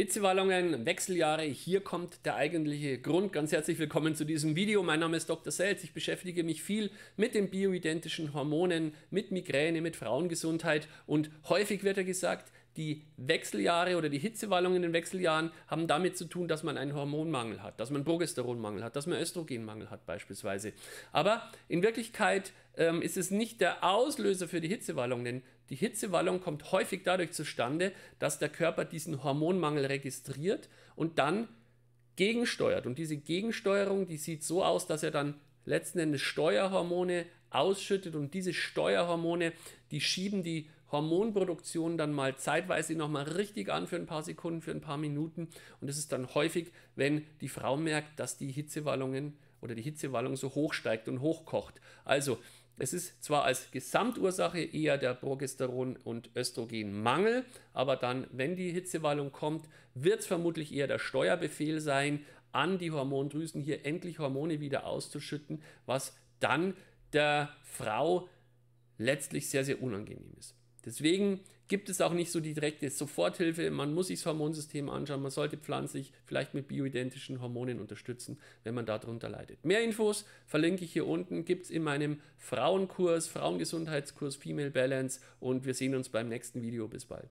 Hitzewallungen, Wechseljahre, hier kommt der eigentliche Grund. Ganz herzlich willkommen zu diesem Video. Mein Name ist Dr. Selz. Ich beschäftige mich viel mit den bioidentischen Hormonen, mit Migräne, mit Frauengesundheit und häufig wird ja gesagt, die Wechseljahre oder die Hitzewallungen in den Wechseljahren haben damit zu tun, dass man einen Hormonmangel hat, dass man Progesteronmangel hat, dass man Östrogenmangel hat beispielsweise. Aber in Wirklichkeit ähm, ist es nicht der Auslöser für die Hitzewallung, denn die Hitzewallung kommt häufig dadurch zustande, dass der Körper diesen Hormonmangel registriert und dann gegensteuert. Und diese Gegensteuerung, die sieht so aus, dass er dann letzten Endes Steuerhormone ausschüttet und diese Steuerhormone, die schieben die Hormonproduktion dann mal zeitweise nochmal richtig an für ein paar Sekunden, für ein paar Minuten. Und das ist dann häufig, wenn die Frau merkt, dass die Hitzewallungen oder die Hitzewallung so hoch steigt und hochkocht. Also es ist zwar als Gesamtursache eher der Progesteron- und Östrogenmangel, aber dann, wenn die Hitzewallung kommt, wird es vermutlich eher der Steuerbefehl sein, an die Hormondrüsen hier endlich Hormone wieder auszuschütten, was dann der Frau letztlich sehr, sehr unangenehm ist. Deswegen gibt es auch nicht so die direkte Soforthilfe. Man muss sich das Hormonsystem anschauen. Man sollte pflanzlich vielleicht mit bioidentischen Hormonen unterstützen, wenn man darunter leidet. Mehr Infos verlinke ich hier unten. Gibt es in meinem Frauenkurs, Frauengesundheitskurs Female Balance. Und wir sehen uns beim nächsten Video. Bis bald.